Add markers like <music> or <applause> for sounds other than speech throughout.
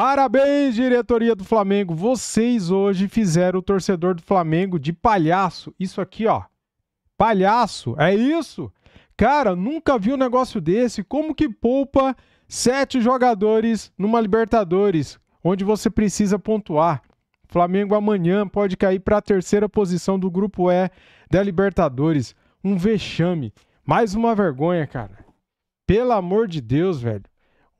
Parabéns, diretoria do Flamengo. Vocês hoje fizeram o torcedor do Flamengo de palhaço. Isso aqui, ó. Palhaço, é isso? Cara, nunca vi um negócio desse. Como que poupa sete jogadores numa Libertadores, onde você precisa pontuar? Flamengo amanhã pode cair para a terceira posição do grupo E da Libertadores. Um vexame. Mais uma vergonha, cara. Pelo amor de Deus, velho.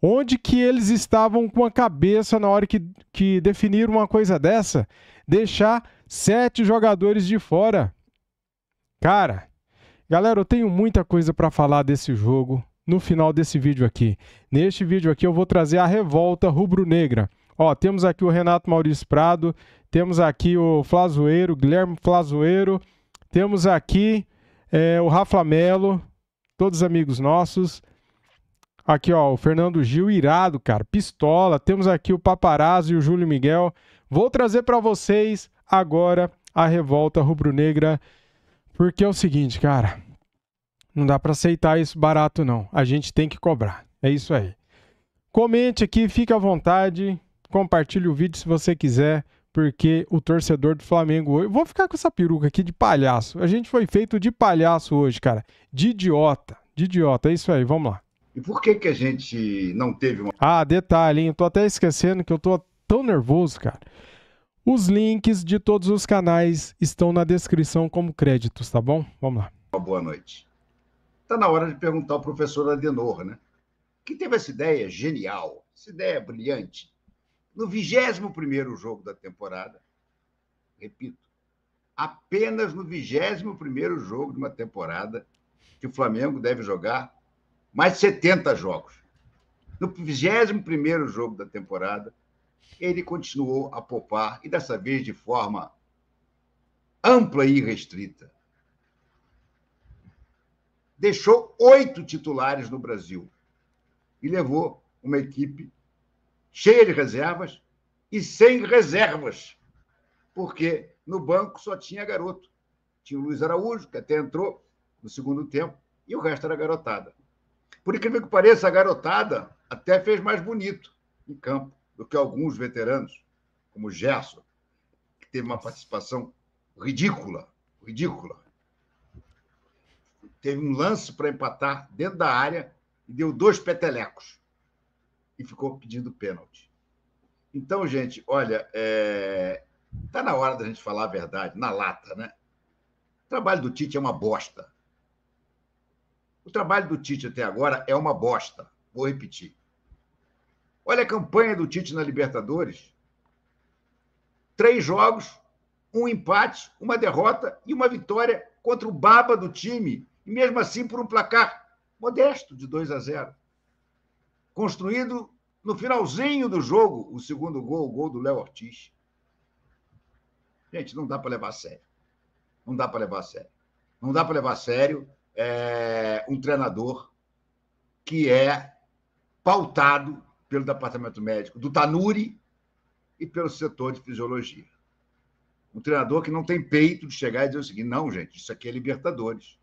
Onde que eles estavam com a cabeça na hora que, que definiram uma coisa dessa? Deixar sete jogadores de fora. Cara, galera, eu tenho muita coisa para falar desse jogo no final desse vídeo aqui. Neste vídeo aqui eu vou trazer a revolta rubro-negra. Ó, temos aqui o Renato Maurício Prado, temos aqui o Flazoeiro, Guilherme Flazoeiro, temos aqui é, o Rafa Melo, todos amigos nossos. Aqui, ó, o Fernando Gil irado, cara, pistola. Temos aqui o Paparazzo e o Júlio Miguel. Vou trazer para vocês agora a revolta rubro-negra, porque é o seguinte, cara, não dá para aceitar isso barato não. A gente tem que cobrar. É isso aí. Comente aqui, fique à vontade, compartilhe o vídeo se você quiser, porque o torcedor do Flamengo hoje, vou ficar com essa peruca aqui de palhaço. A gente foi feito de palhaço hoje, cara, de idiota, de idiota. É isso aí, vamos lá. E por que que a gente não teve uma... Ah, detalhe, hein? Eu tô até esquecendo que eu tô tão nervoso, cara. Os links de todos os canais estão na descrição como créditos, tá bom? Vamos lá. Uma boa noite. Tá na hora de perguntar ao professor Adenor, né? Que teve essa ideia genial, essa ideia brilhante. No 21 primeiro jogo da temporada, repito, apenas no 21 primeiro jogo de uma temporada que o Flamengo deve jogar mais de 70 jogos. No 21 jogo da temporada, ele continuou a poupar, e dessa vez de forma ampla e restrita. Deixou oito titulares no Brasil e levou uma equipe cheia de reservas e sem reservas, porque no banco só tinha garoto. Tinha o Luiz Araújo, que até entrou no segundo tempo, e o resto era garotada. Por incrível que pareça, a garotada até fez mais bonito em campo do que alguns veteranos, como o Gerson, que teve uma participação ridícula, ridícula. Teve um lance para empatar dentro da área e deu dois petelecos e ficou pedindo pênalti. Então, gente, olha, é... tá na hora da gente falar a verdade, na lata, né? O trabalho do Tite é uma bosta. O trabalho do Tite até agora é uma bosta. Vou repetir. Olha a campanha do Tite na Libertadores. Três jogos, um empate, uma derrota e uma vitória contra o baba do time, e mesmo assim por um placar modesto de 2 a 0. Construído no finalzinho do jogo, o segundo gol, o gol do Léo Ortiz. Gente, não dá para levar a sério. Não dá para levar a sério. Não dá para levar a sério é, um treinador que é pautado pelo departamento médico do Tanuri e pelo setor de fisiologia. Um treinador que não tem peito de chegar e dizer o seguinte: não, gente, isso aqui é Libertadores.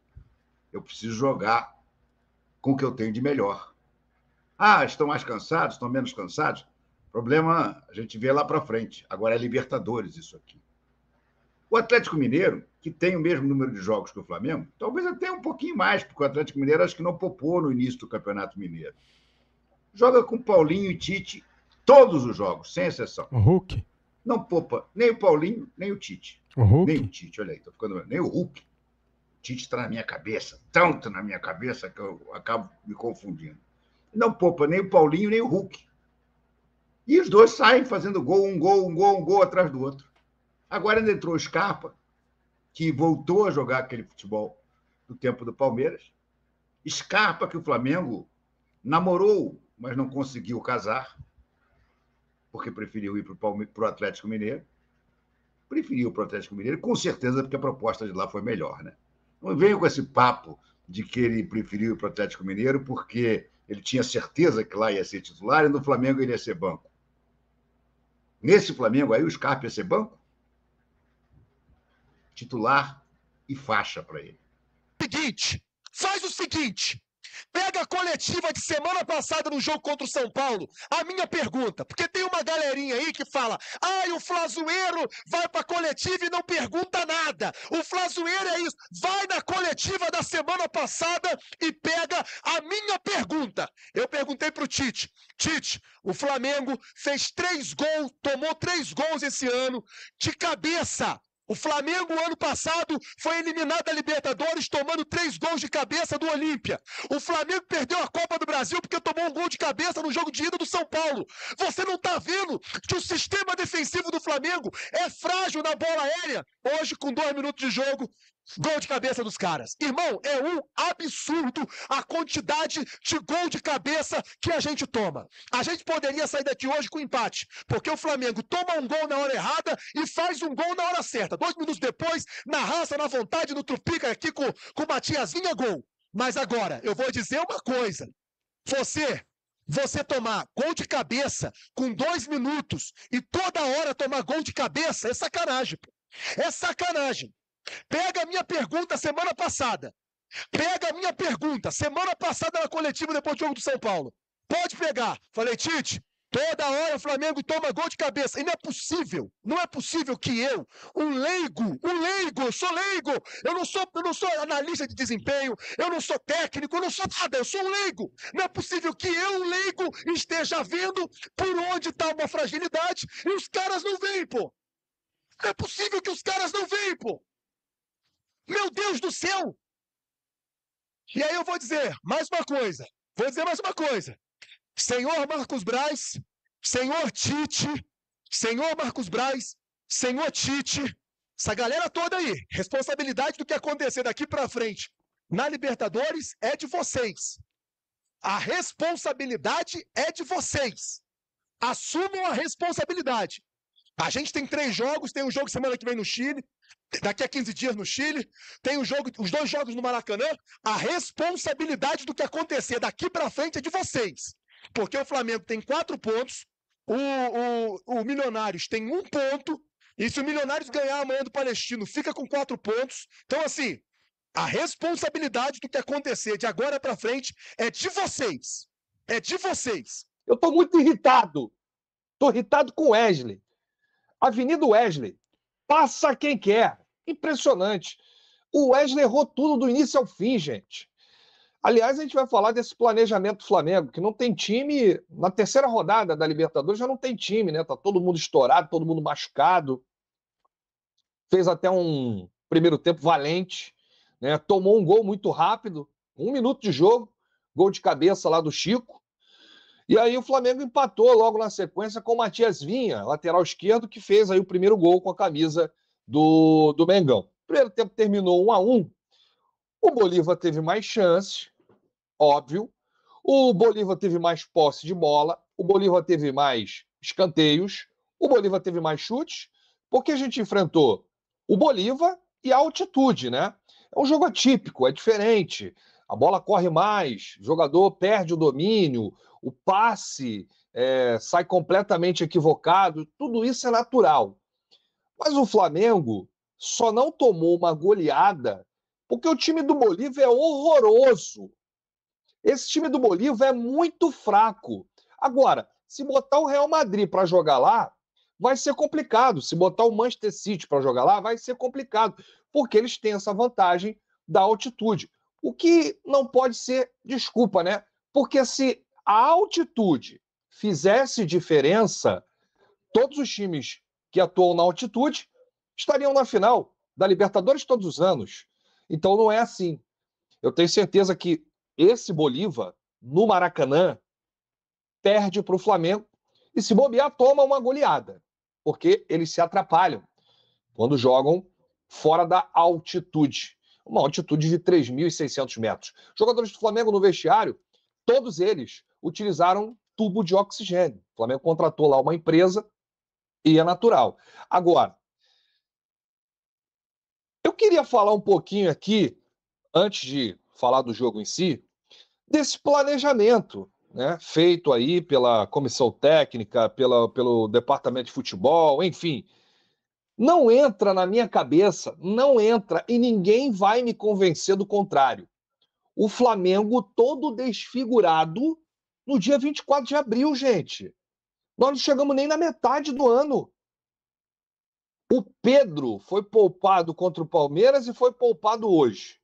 Eu preciso jogar com o que eu tenho de melhor. Ah, estão mais cansados, estão menos cansados? Problema, a gente vê lá para frente. Agora é Libertadores isso aqui. O Atlético Mineiro, que tem o mesmo número de jogos que o Flamengo, talvez até um pouquinho mais, porque o Atlético Mineiro acho que não popou no início do Campeonato Mineiro. Joga com Paulinho e Tite todos os jogos, sem exceção. O Hulk? Não poupa nem o Paulinho, nem o Tite. O Hulk? Nem o Tite, olha aí, tô ficando... nem o Hulk. O Tite está na minha cabeça, tanto na minha cabeça que eu acabo me confundindo. Não poupa nem o Paulinho, nem o Hulk. E os dois saem fazendo gol, um gol, um gol, um gol atrás do outro. Agora ainda entrou o Scarpa, que voltou a jogar aquele futebol do tempo do Palmeiras. Scarpa, que o Flamengo namorou, mas não conseguiu casar, porque preferiu ir para o Atlético Mineiro. Preferiu para o Atlético Mineiro, com certeza, porque a proposta de lá foi melhor, né? Não venho com esse papo de que ele preferiu ir para o Atlético Mineiro porque ele tinha certeza que lá ia ser titular e no Flamengo ele ia ser banco. Nesse Flamengo aí, o Scarpa ia ser banco? titular e faixa para ele. Seguinte, faz o seguinte. Pega a coletiva de semana passada no jogo contra o São Paulo. A minha pergunta, porque tem uma galerinha aí que fala: "Ai, ah, o Flazueiro vai pra coletiva e não pergunta nada. O Flazueiro é isso. Vai na coletiva da semana passada e pega a minha pergunta". Eu perguntei pro Tite. Tite, o Flamengo fez três gols, tomou três gols esse ano de cabeça. O Flamengo, ano passado, foi eliminado da Libertadores tomando três gols de cabeça do Olímpia. O Flamengo perdeu a Copa do Brasil porque tomou um gol de cabeça no jogo de ida do São Paulo. Você não está vendo que o sistema defensivo do Flamengo é frágil na bola aérea? Hoje, com dois minutos de jogo, Gol de cabeça dos caras. Irmão, é um absurdo a quantidade de gol de cabeça que a gente toma. A gente poderia sair daqui hoje com empate, porque o Flamengo toma um gol na hora errada e faz um gol na hora certa. Dois minutos depois, na raça, na vontade, no Tupica aqui com, com o Matias Vinha, gol. Mas agora, eu vou dizer uma coisa. Você você tomar gol de cabeça com dois minutos e toda hora tomar gol de cabeça é sacanagem. Pô. É sacanagem. Pega a minha pergunta semana passada. Pega a minha pergunta semana passada na coletiva depois do jogo do São Paulo. Pode pegar. Falei, Tite, toda hora o Flamengo toma gol de cabeça. E não é possível, não é possível que eu, um leigo, um leigo, eu sou leigo. Eu não sou, eu não sou analista de desempenho, eu não sou técnico, eu não sou nada, eu sou um leigo. Não é possível que eu, um leigo, esteja vendo por onde está uma fragilidade e os caras não veem, pô. Não é possível que os caras não veem, pô. Meu Deus do céu! E aí eu vou dizer mais uma coisa. Vou dizer mais uma coisa. Senhor Marcos Braz, senhor Tite, senhor Marcos Braz, senhor Tite, essa galera toda aí, responsabilidade do que acontecer daqui para frente na Libertadores é de vocês. A responsabilidade é de vocês. Assumam a responsabilidade. A gente tem três jogos, tem um jogo semana que vem no Chile, daqui a 15 dias no Chile, tem o jogo, os dois jogos no Maracanã, a responsabilidade do que acontecer daqui para frente é de vocês. Porque o Flamengo tem quatro pontos, o, o, o Milionários tem um ponto, e se o Milionários ganhar amanhã do Palestino, fica com quatro pontos. Então, assim, a responsabilidade do que acontecer de agora para frente é de vocês. É de vocês. Eu tô muito irritado. Tô irritado com o Wesley. Avenida Wesley. Passa quem quer impressionante. O Wesley errou tudo do início ao fim, gente. Aliás, a gente vai falar desse planejamento do Flamengo, que não tem time. Na terceira rodada da Libertadores já não tem time, né? Tá todo mundo estourado, todo mundo machucado. Fez até um primeiro tempo valente, né? Tomou um gol muito rápido, um minuto de jogo, gol de cabeça lá do Chico. E aí o Flamengo empatou logo na sequência com o Matias Vinha, lateral esquerdo, que fez aí o primeiro gol com a camisa do, do Mengão. Primeiro tempo terminou 1 a 1 O Bolívar teve mais chances, óbvio. O Bolívar teve mais posse de bola. O Bolívar teve mais escanteios. O Bolívar teve mais chutes, porque a gente enfrentou o Bolívar e a altitude, né? É um jogo atípico, é diferente. A bola corre mais, o jogador perde o domínio, o passe é, sai completamente equivocado. Tudo isso é natural. Mas o Flamengo só não tomou uma goleada porque o time do Bolívar é horroroso. Esse time do Bolívar é muito fraco. Agora, se botar o Real Madrid para jogar lá, vai ser complicado. Se botar o Manchester City para jogar lá, vai ser complicado, porque eles têm essa vantagem da altitude. O que não pode ser desculpa, né? Porque se a altitude fizesse diferença, todos os times que atuam na altitude, estariam na final da Libertadores todos os anos. Então não é assim. Eu tenho certeza que esse Bolívar, no Maracanã, perde para o Flamengo e se bobear, toma uma goleada, porque eles se atrapalham quando jogam fora da altitude. Uma altitude de 3.600 metros. Jogadores do Flamengo no vestiário, todos eles utilizaram tubo de oxigênio. O Flamengo contratou lá uma empresa e é natural. Agora, eu queria falar um pouquinho aqui, antes de falar do jogo em si, desse planejamento né, feito aí pela comissão técnica, pela, pelo departamento de futebol, enfim. Não entra na minha cabeça, não entra, e ninguém vai me convencer do contrário. O Flamengo todo desfigurado no dia 24 de abril, gente. Nós não chegamos nem na metade do ano. O Pedro foi poupado contra o Palmeiras e foi poupado hoje.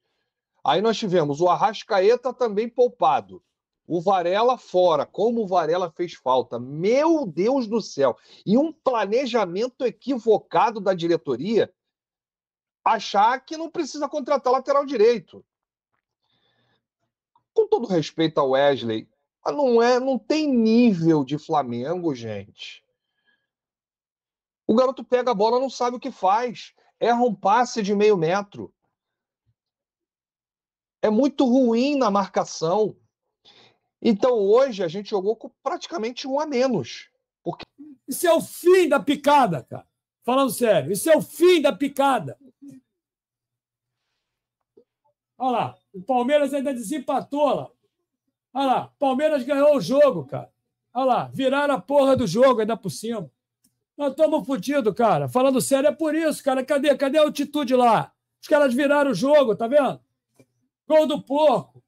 Aí nós tivemos o Arrascaeta também poupado. O Varela fora. Como o Varela fez falta. Meu Deus do céu. E um planejamento equivocado da diretoria achar que não precisa contratar lateral direito. Com todo respeito ao Wesley, mas não é, não tem nível de Flamengo, gente. O garoto pega a bola, não sabe o que faz. Erra um passe de meio metro. É muito ruim na marcação. Então hoje a gente jogou com praticamente um a menos. Porque... Isso é o fim da picada, cara. Falando sério, isso é o fim da picada. Olha lá, o Palmeiras ainda desempatou lá. Olha lá, Palmeiras ganhou o jogo, cara. Olha lá, viraram a porra do jogo ainda por cima. Nós estamos fodidos, cara. Falando sério, é por isso, cara. Cadê? Cadê a altitude lá? Os caras viraram o jogo, tá vendo? Gol do porco.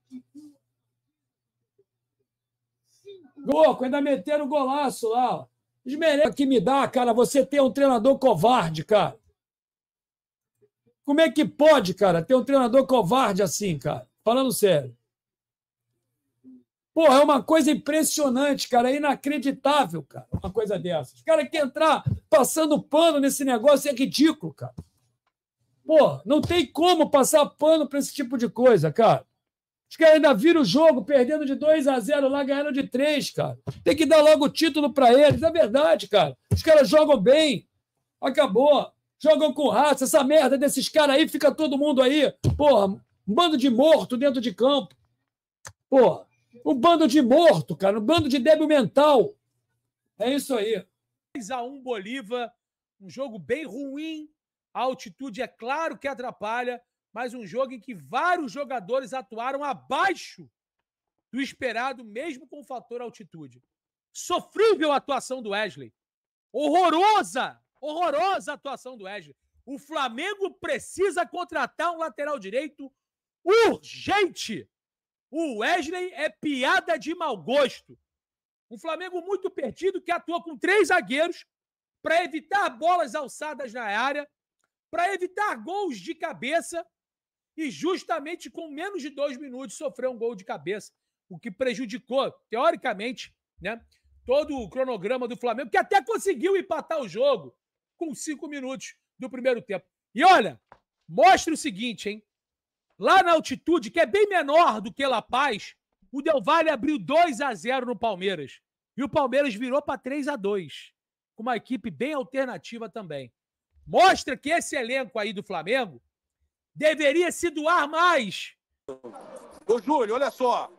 Porco, ainda meteram o golaço lá. Ó. que me dá, cara, você ter um treinador covarde, cara. Como é que pode, cara, ter um treinador covarde assim, cara? Falando sério. Porra, é uma coisa impressionante, cara. É inacreditável, cara, uma coisa dessas. Os caras que entrar passando pano nesse negócio é ridículo, cara. Pô, não tem como passar pano para esse tipo de coisa, cara. Os caras ainda viram o jogo perdendo de 2 a 0 lá, ganharam de 3, cara. Tem que dar logo o título para eles. É verdade, cara. Os caras jogam bem. Acabou. Jogam com raça. Essa merda desses caras aí fica todo mundo aí. Porra, um bando de morto dentro de campo. Porra. Um bando de morto, cara. Um bando de débil mental. É isso aí. 3x1 Bolívar. Um jogo bem ruim. A altitude é claro que atrapalha, mas um jogo em que vários jogadores atuaram abaixo do esperado, mesmo com o fator altitude. Sofrível a atuação do Wesley. Horrorosa! Horrorosa a atuação do Wesley. O Flamengo precisa contratar um lateral direito urgente. O Wesley é piada de mau gosto. Um Flamengo muito perdido que atua com três zagueiros para evitar bolas alçadas na área, para evitar gols de cabeça e justamente com menos de dois minutos sofreu um gol de cabeça, o que prejudicou, teoricamente, né, todo o cronograma do Flamengo, que até conseguiu empatar o jogo com cinco minutos do primeiro tempo. E olha, mostra o seguinte, hein? Lá na altitude, que é bem menor do que La Paz, o Del Valle abriu 2 a 0 no Palmeiras. E o Palmeiras virou para 3 a 2 com uma equipe bem alternativa também. Mostra que esse elenco aí do Flamengo deveria se doar mais. Ô, Júlio, olha só.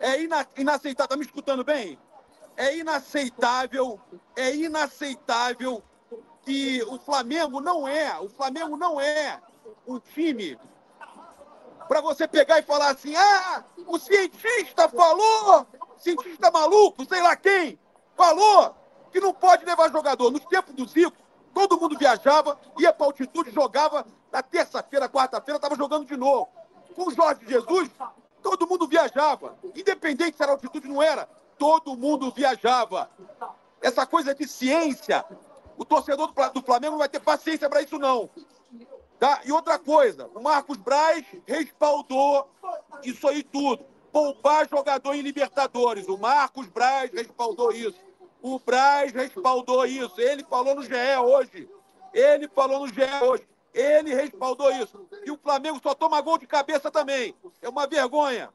É ina inaceitável. Tá me escutando bem? É inaceitável, é inaceitável que o Flamengo não é, o Flamengo não é um time para você pegar e falar assim: ah, o cientista falou, cientista maluco, sei lá quem, falou que não pode levar jogador. No tempo do Zico, todo mundo viajava, ia para altitude, jogava. Na terça-feira, quarta-feira, estava jogando de novo. Com o Jorge Jesus, todo mundo viajava. Independente se era altitude ou não era, todo mundo viajava. Essa coisa de ciência, o torcedor do Flamengo não vai ter paciência para isso, não. Tá? E outra coisa, o Marcos Braz respaldou isso aí tudo. Poupar jogador em Libertadores. O Marcos Braz respaldou isso. O Braz respaldou isso. Ele falou no GE hoje. Ele falou no GE hoje. Ele respaldou isso. E o Flamengo só toma gol de cabeça também. É uma vergonha.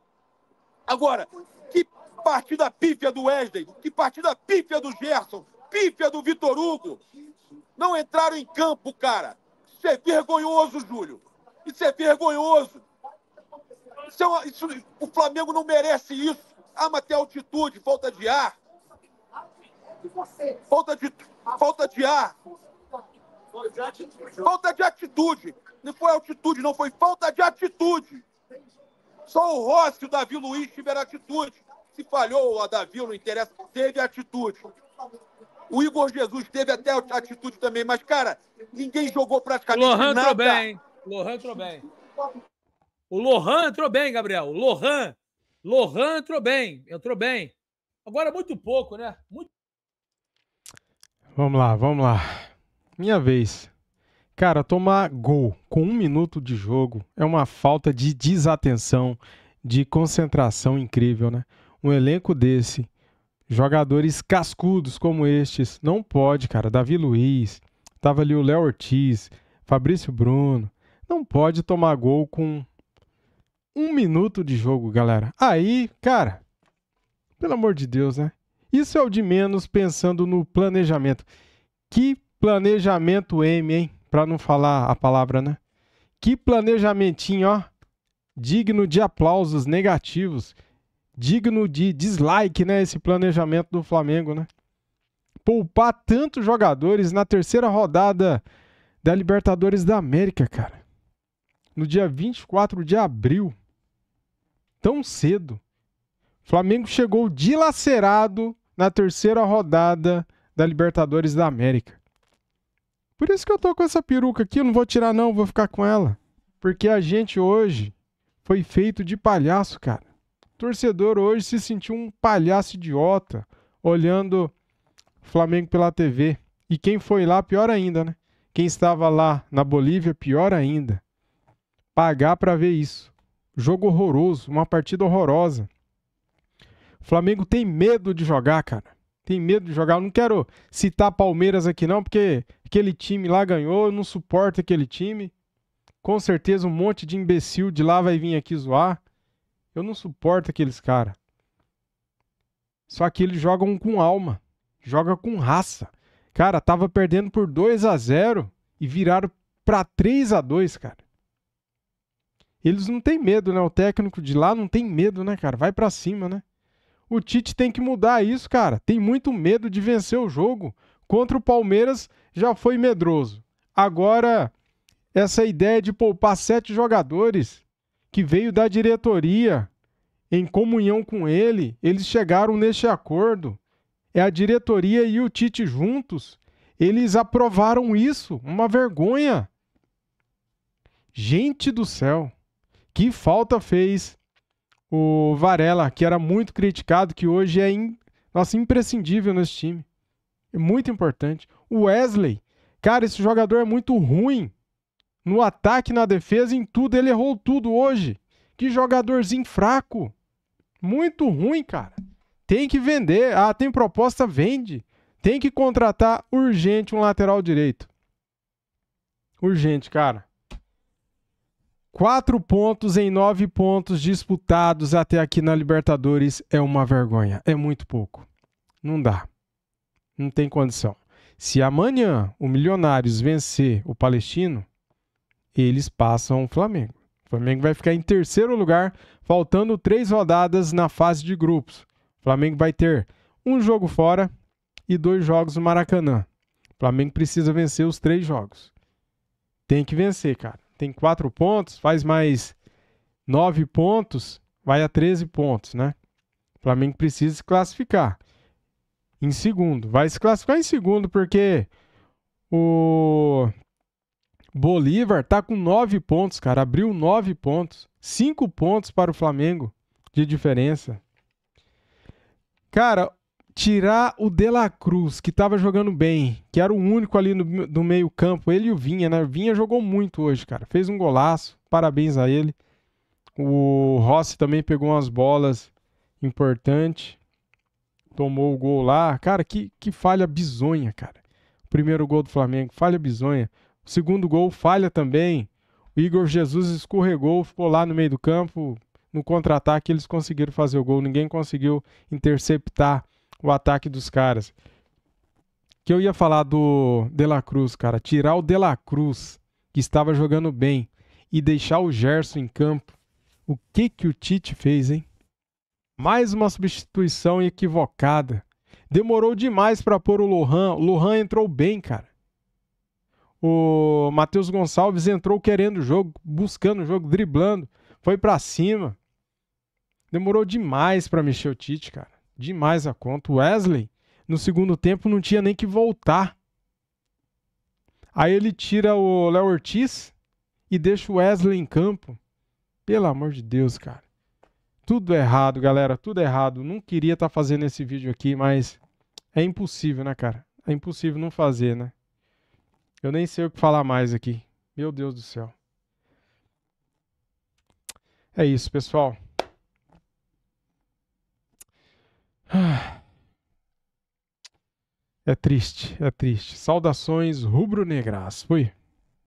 Agora, que partida pífia do Wesley, que partida pífia do Gerson, pífia do Vitor Hugo. Não entraram em campo, cara. Isso é vergonhoso, Júlio. Isso é vergonhoso. Isso, é uma, isso o Flamengo não merece isso. Ama ah, até tem altitude, falta de ar. Falta de, falta de ar. Falta de atitude. Não foi altitude, não. Foi falta de atitude. Só o Rossi e o Davi Luiz tiveram atitude. Se falhou o Davi, não interessa. Teve atitude. O Igor Jesus teve até a atitude também, mas, cara, ninguém jogou praticamente Lohan nada. Entrou bem, Lohan entrou bem. O Lohan entrou bem, Gabriel. O Lohan. Lohan entrou bem. Entrou bem. Agora muito pouco, né? Muito... Vamos lá, vamos lá. Minha vez. Cara, tomar gol com um minuto de jogo é uma falta de desatenção, de concentração incrível, né? Um elenco desse jogadores cascudos como estes. Não pode, cara. Davi Luiz, tava ali o Léo Ortiz, Fabrício Bruno. Não pode tomar gol com um minuto de jogo, galera. Aí, cara, pelo amor de Deus, né? Isso é o de menos pensando no planejamento. Que planejamento M, hein? Pra não falar a palavra, né? Que planejamentinho, ó. Digno de aplausos negativos digno de dislike, né? Esse planejamento do Flamengo, né? Poupar tantos jogadores na terceira rodada da Libertadores da América, cara. No dia 24 de abril. Tão cedo. Flamengo chegou dilacerado na terceira rodada da Libertadores da América. Por isso que eu tô com essa peruca aqui, eu não vou tirar não, vou ficar com ela. Porque a gente hoje foi feito de palhaço, cara torcedor hoje se sentiu um palhaço idiota olhando Flamengo pela TV. E quem foi lá, pior ainda, né? Quem estava lá na Bolívia, pior ainda. Pagar para ver isso. Jogo horroroso, uma partida horrorosa. Flamengo tem medo de jogar, cara. Tem medo de jogar. Eu não quero citar Palmeiras aqui não, porque aquele time lá ganhou, eu não suporto aquele time. Com certeza um monte de imbecil de lá vai vir aqui zoar. Eu não suporto aqueles caras. Só que eles jogam com alma, joga com raça. Cara, tava perdendo por 2 a 0 e viraram para 3 a 2, cara. Eles não têm medo, né? O técnico de lá não tem medo, né, cara? Vai para cima, né? O Tite tem que mudar isso, cara. Tem muito medo de vencer o jogo. Contra o Palmeiras já foi medroso. Agora, essa ideia de poupar sete jogadores que veio da diretoria, em comunhão com ele, eles chegaram neste acordo. É a diretoria e o Tite juntos. Eles aprovaram isso, uma vergonha. Gente do céu, que falta fez o Varela, que era muito criticado, que hoje é in... nossa, imprescindível nesse time. É muito importante. O Wesley, cara, esse jogador é muito ruim. No ataque, na defesa, em tudo, ele errou tudo hoje. Que jogadorzinho fraco. Muito ruim, cara. Tem que vender. Ah, tem proposta, vende. Tem que contratar urgente um lateral direito. Urgente, cara. Quatro pontos em nove pontos disputados até aqui na Libertadores é uma vergonha. É muito pouco. Não dá. Não tem condição. Se amanhã o Milionários vencer o Palestino, eles passam o Flamengo. O Flamengo vai ficar em terceiro lugar faltando três rodadas na fase de grupos. O Flamengo vai ter um jogo fora e dois jogos no Maracanã. O Flamengo precisa vencer os três jogos. Tem que vencer, cara. Tem quatro pontos, faz mais nove pontos, vai a 13 pontos, né? O Flamengo precisa se classificar em segundo. Vai se classificar em segundo porque o Bolívar tá com nove pontos, cara. Abriu nove pontos. Cinco pontos para o Flamengo de diferença. Cara, tirar o De La Cruz, que estava jogando bem, que era o único ali no, no meio campo, ele e o Vinha, né? Vinha jogou muito hoje, cara. Fez um golaço, parabéns a ele. O Rossi também pegou umas bolas importantes. Tomou o gol lá. Cara, que, que falha bizonha, cara. O primeiro gol do Flamengo, falha bizonha. O segundo gol, falha também. O Igor Jesus escorregou, ficou lá no meio do campo. No contra-ataque, eles conseguiram fazer o gol. Ninguém conseguiu interceptar o ataque dos caras. Que eu ia falar do De La Cruz, cara. Tirar o De La Cruz, que estava jogando bem, e deixar o Gerson em campo. O que que o Tite fez, hein? Mais uma substituição equivocada. Demorou demais para pôr o Lohan. O Lohan entrou bem, cara. O Matheus Gonçalves entrou querendo o jogo, buscando o jogo, driblando, foi para cima. Demorou demais para mexer o Tite, cara. Demais a conta. O Wesley, no segundo tempo, não tinha nem que voltar. Aí ele tira o Léo Ortiz e deixa o Wesley em campo. Pelo amor de Deus, cara. Tudo errado, galera. Tudo errado. Não queria estar tá fazendo esse vídeo aqui, mas é impossível, né, cara? É impossível não fazer, né? Eu nem sei o que falar mais aqui. Meu Deus do céu. É isso, pessoal. <sighs> É triste, é triste. Saudações rubro-negras. Fui.